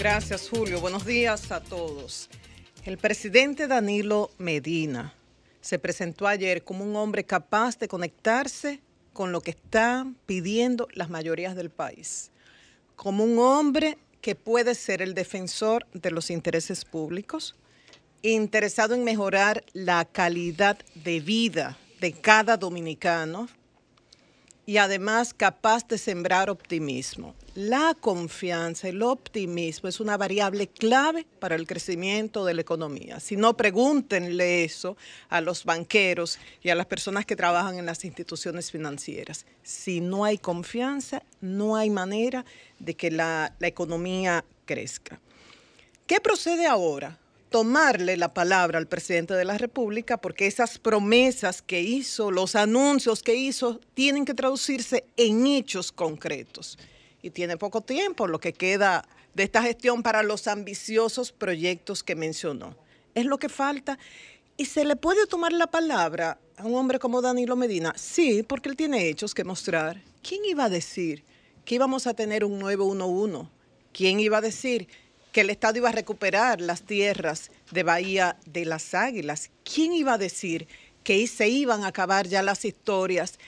Gracias, Julio. Buenos días a todos. El presidente Danilo Medina se presentó ayer como un hombre capaz de conectarse con lo que están pidiendo las mayorías del país, como un hombre que puede ser el defensor de los intereses públicos, interesado en mejorar la calidad de vida de cada dominicano y además capaz de sembrar optimismo. La confianza, el optimismo es una variable clave para el crecimiento de la economía. Si no, pregúntenle eso a los banqueros y a las personas que trabajan en las instituciones financieras. Si no hay confianza, no hay manera de que la, la economía crezca. ¿Qué procede ahora? tomarle la palabra al presidente de la República porque esas promesas que hizo, los anuncios que hizo, tienen que traducirse en hechos concretos. Y tiene poco tiempo lo que queda de esta gestión para los ambiciosos proyectos que mencionó. Es lo que falta. ¿Y se le puede tomar la palabra a un hombre como Danilo Medina? Sí, porque él tiene hechos que mostrar. ¿Quién iba a decir que íbamos a tener un nuevo 11? ¿Quién iba a decir que el Estado iba a recuperar las tierras de Bahía de las Águilas. ¿Quién iba a decir que se iban a acabar ya las historias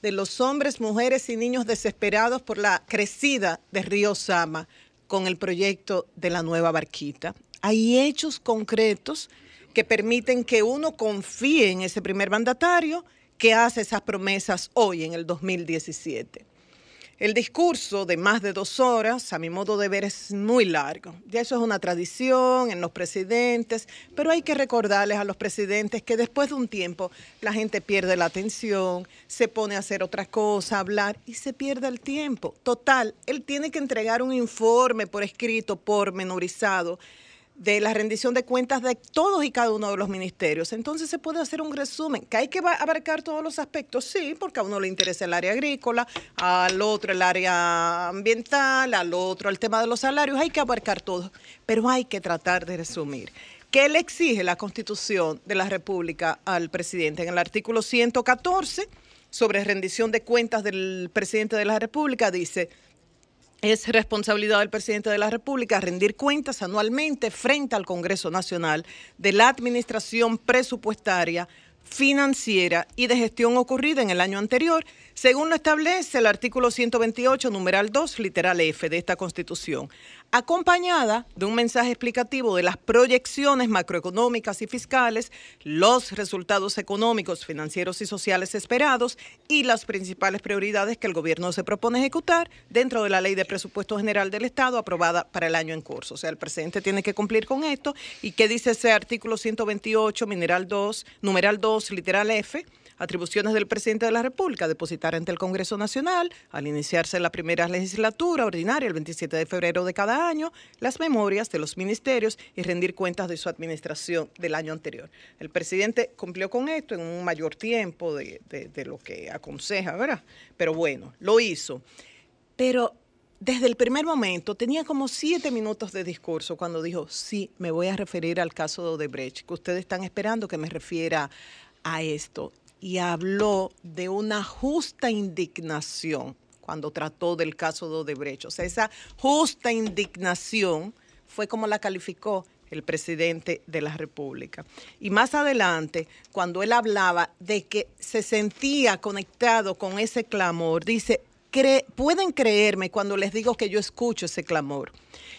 de los hombres, mujeres y niños desesperados por la crecida de Río Sama con el proyecto de la nueva barquita? Hay hechos concretos que permiten que uno confíe en ese primer mandatario que hace esas promesas hoy en el 2017. El discurso de más de dos horas, a mi modo de ver, es muy largo. Ya eso es una tradición en los presidentes, pero hay que recordarles a los presidentes que después de un tiempo la gente pierde la atención, se pone a hacer otra cosa, hablar y se pierde el tiempo. Total, él tiene que entregar un informe por escrito, pormenorizado de la rendición de cuentas de todos y cada uno de los ministerios. Entonces se puede hacer un resumen, que hay que abarcar todos los aspectos, sí, porque a uno le interesa el área agrícola, al otro el área ambiental, al otro el tema de los salarios, hay que abarcar todo, pero hay que tratar de resumir. ¿Qué le exige la Constitución de la República al presidente? En el artículo 114 sobre rendición de cuentas del presidente de la República dice es responsabilidad del presidente de la República rendir cuentas anualmente frente al Congreso Nacional de la administración presupuestaria, financiera y de gestión ocurrida en el año anterior, según lo establece el artículo 128, numeral 2, literal F de esta Constitución acompañada de un mensaje explicativo de las proyecciones macroeconómicas y fiscales, los resultados económicos, financieros y sociales esperados y las principales prioridades que el gobierno se propone ejecutar dentro de la Ley de Presupuesto General del Estado aprobada para el año en curso. O sea, el presidente tiene que cumplir con esto. ¿Y qué dice ese artículo 128, mineral 2, numeral 2, literal F? Atribuciones del presidente de la República, depositar ante el Congreso Nacional, al iniciarse la primera legislatura ordinaria el 27 de febrero de cada año, las memorias de los ministerios y rendir cuentas de su administración del año anterior. El presidente cumplió con esto en un mayor tiempo de, lo que aconseja, ¿verdad? Pero bueno, lo hizo. Pero desde el primer momento, tenía como siete minutos de discurso cuando dijo, sí, me voy a referir al caso de Odebrecht, que ustedes están esperando que me refiera a esto y habló de una justa indignación cuando trató del caso de Odebrecht. O sea, esa justa indignación fue como la calificó el presidente de la República. Y más adelante, cuando él hablaba de que se sentía conectado con ese clamor, dice, pueden creerme cuando les digo que yo escucho ese clamor.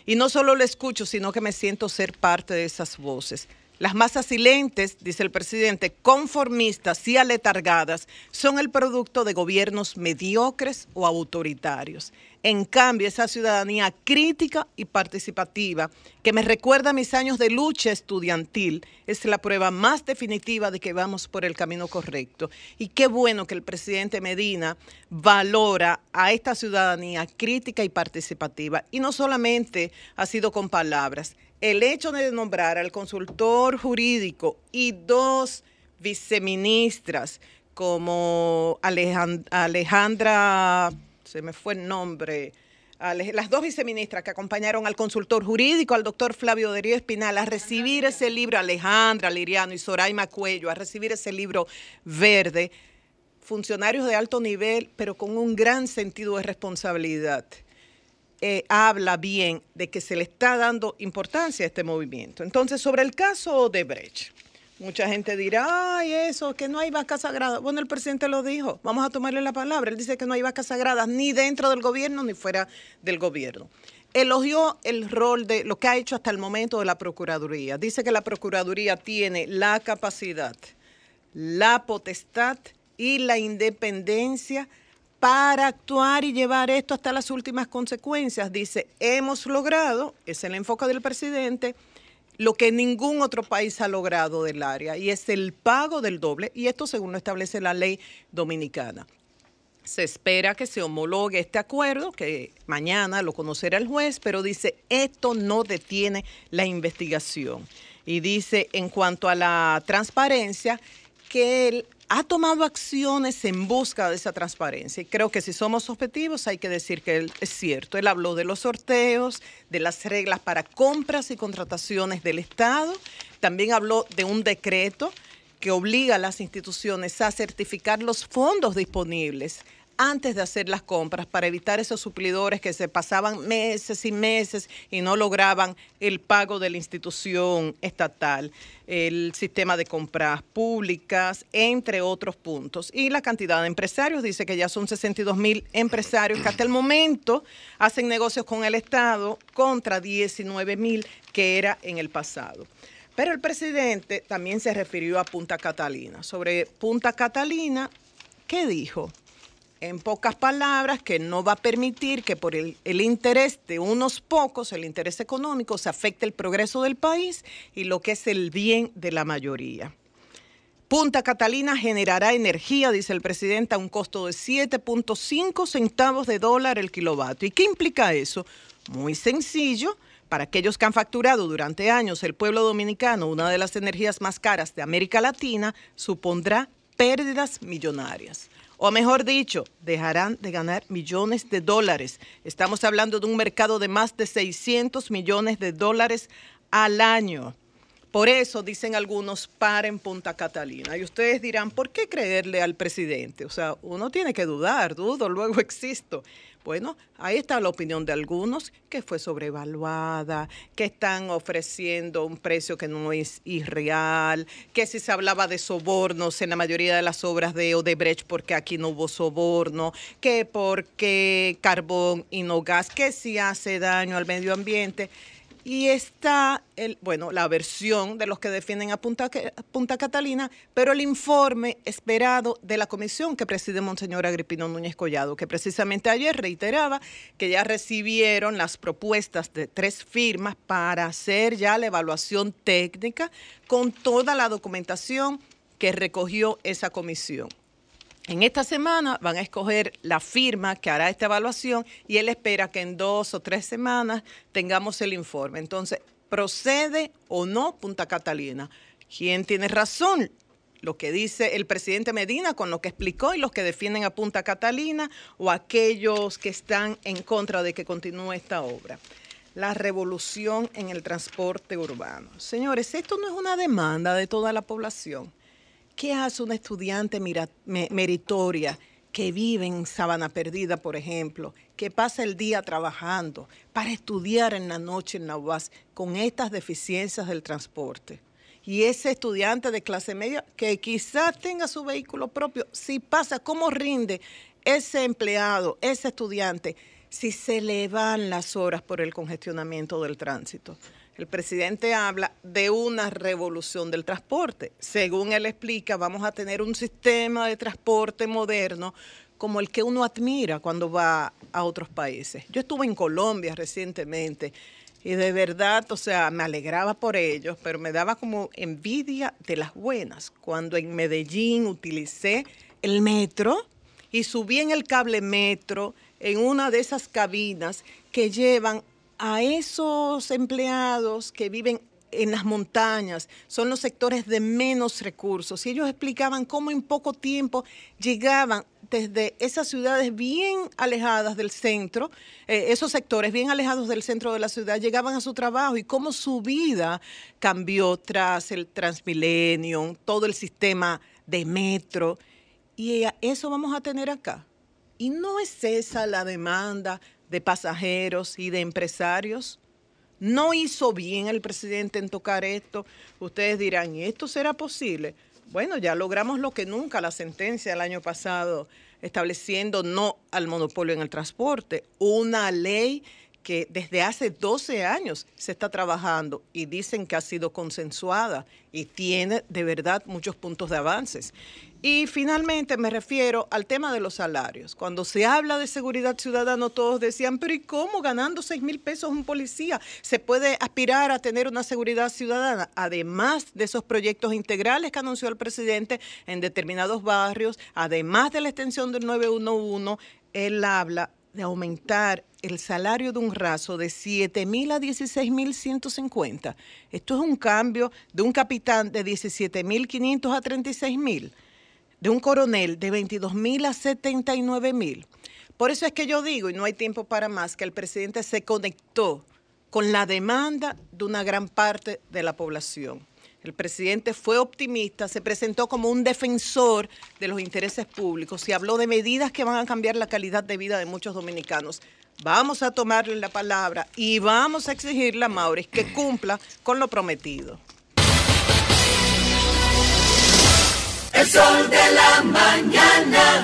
Y no solo lo escucho, sino que me siento ser parte de esas voces. Las masas silentes, dice el presidente, conformistas y aletargadas son el producto de gobiernos mediocres o autoritarios. En cambio, esa ciudadanía crítica y participativa, que me recuerda a mis años de lucha estudiantil, es la prueba más definitiva de que vamos por el camino correcto. Y qué bueno que el presidente Medina valora a esta ciudadanía crítica y participativa. Y no solamente ha sido con palabras, el hecho de nombrar al consultor jurídico y dos viceministras como Alejandra, se me fue el nombre, las dos viceministras que acompañaron al consultor jurídico, al doctor Flavio Derío Espinal, a recibir ese libro, Alejandra Liriano y Soraima Cuello, a recibir ese libro verde, funcionarios de alto nivel, pero con un gran sentido de responsabilidad. Eh, habla bien de que se le está dando importancia a este movimiento. Entonces, sobre el caso de Brecht, mucha gente dirá, ay, eso, que no hay vacas sagradas. Bueno, el presidente lo dijo, vamos a tomarle la palabra. Él dice que no hay vacas sagradas ni dentro del gobierno ni fuera del gobierno elogió el rol de lo que ha hecho hasta el momento de la Procuraduría. Dice que la Procuraduría tiene la capacidad, la potestad y la independencia para actuar y llevar esto hasta las últimas consecuencias. Dice, hemos logrado, es el enfoque del presidente, lo que ningún otro país ha logrado del área, y es el pago del doble, y esto según lo establece la ley dominicana. Se espera que se homologue este acuerdo, que mañana lo conocerá el juez, pero dice, esto no detiene la investigación. Y dice, en cuanto a la transparencia, que él ha tomado acciones en busca de esa transparencia. Y creo que si somos objetivos hay que decir que es cierto. Él habló de los sorteos, de las reglas para compras y contrataciones del Estado. También habló de un decreto que obliga a las instituciones a certificar los fondos disponibles antes de hacer las compras para evitar esos suplidores que se pasaban meses y meses y no lograban el pago de la institución estatal, el sistema de compras públicas, entre otros puntos. Y la cantidad de empresarios, dice que ya son 62 mil empresarios que hasta el momento hacen negocios con el Estado contra 19 mil que era en el pasado. Pero el presidente también se refirió a Punta Catalina. Sobre Punta Catalina, ¿qué dijo? en pocas palabras, que no va a permitir que por el, interés de unos pocos, el interés económico, se afecte el progreso del país y lo que es el bien de la mayoría. Punta Catalina generará energía, dice el presidente, a un costo de 7.5 centavos de dólar el kilovatio. ¿Y qué implica eso? Muy sencillo, para aquellos que han facturado durante años el pueblo dominicano una de las energías más caras de América Latina, supondrá pérdidas millonarias. O mejor dicho, dejarán de ganar millones de dólares. Estamos hablando de un mercado de más de 600 millones de dólares al año. Por eso dicen algunos, paren Punta Catalina. Y ustedes dirán, ¿por qué creerle al presidente? O sea, uno tiene que dudar, dudo, luego existo. Bueno, ahí está la opinión de algunos que fue sobrevaluada, que están ofreciendo un precio que no es irreal, que si se hablaba de sobornos en la mayoría de las obras de Odebrecht, porque aquí no hubo soborno, que porque carbón y no gas, que si hace daño al medio ambiente. Y está, el, bueno, la versión de los que defienden a Punta, Catalina, pero el informe esperado de la comisión que preside Monseñor Agripino Núñez Collado, que precisamente ayer reiteraba que ya recibieron las propuestas de tres firmas para hacer ya la evaluación técnica con toda la documentación que recogió esa comisión. En esta semana van a escoger la firma que hará esta evaluación y él espera que en dos o tres semanas tengamos el informe. Entonces, ¿procede o no Punta Catalina? ¿Quién tiene razón? Lo que dice el presidente Medina con lo que explicó y los que defienden a Punta Catalina o aquellos que están en contra de que continúe esta obra. La revolución en el transporte urbano. Señores, esto no es una demanda de toda la población. ¿Qué hace una estudiante meritoria que vive en Sabana Perdida, por ejemplo, que pasa el día trabajando para estudiar en la noche en la UAS con estas deficiencias del transporte? y ese estudiante de clase media que quizás tenga su vehículo propio, si pasa, ¿cómo rinde ese empleado, ese estudiante, si se le van las horas por el congestionamiento del tránsito? El presidente habla de una revolución del transporte. Según él explica, vamos a tener un sistema de transporte moderno como el que uno admira cuando va a otros países. Yo estuve en Colombia recientemente y de verdad, o sea, me alegraba por ellos, pero me daba como envidia de las buenas cuando en Medellín utilicé el metro y subí en el cable metro en una de esas cabinas que llevan a esos empleados que viven en las montañas, son los sectores de menos recursos. Y ellos explicaban cómo en poco tiempo llegaban desde esas ciudades bien alejadas del centro, eh, esos sectores bien alejados del centro de la ciudad, llegaban a su trabajo y cómo su vida cambió tras el Transmilenio, todo el sistema de metro. Y eh, eso vamos a tener acá. Y no es esa la demanda de pasajeros y de empresarios. No hizo bien el presidente en tocar esto. Ustedes dirán, ¿esto será posible? Bueno, ya logramos lo que nunca, la sentencia del año pasado estableciendo no al monopolio en el transporte, una ley que desde hace 12 años se está trabajando y dicen que ha sido consensuada y tiene de verdad muchos puntos de avances. Y finalmente me refiero al tema de los salarios. Cuando se habla de seguridad ciudadana, todos decían, pero ¿y cómo ganando 6 mil pesos un policía se puede aspirar a tener una seguridad ciudadana? Además de esos proyectos integrales que anunció el presidente en determinados barrios, además de la extensión del 911, él habla de aumentar el salario de un raso de 7 mil a 16 mil 150. Esto es un cambio de un capitán de 17 mil 500 a 36 mil de un coronel de 22 mil a 79 mil. Por eso es que yo digo, y no hay tiempo para más, que el presidente se conectó con la demanda de una gran parte de la población. El presidente fue optimista, se presentó como un defensor de los intereses públicos y habló de medidas que van a cambiar la calidad de vida de muchos dominicanos. Vamos a tomarle la palabra y vamos a exigirle a Maurice que cumpla con lo prometido. el sol de la mañana.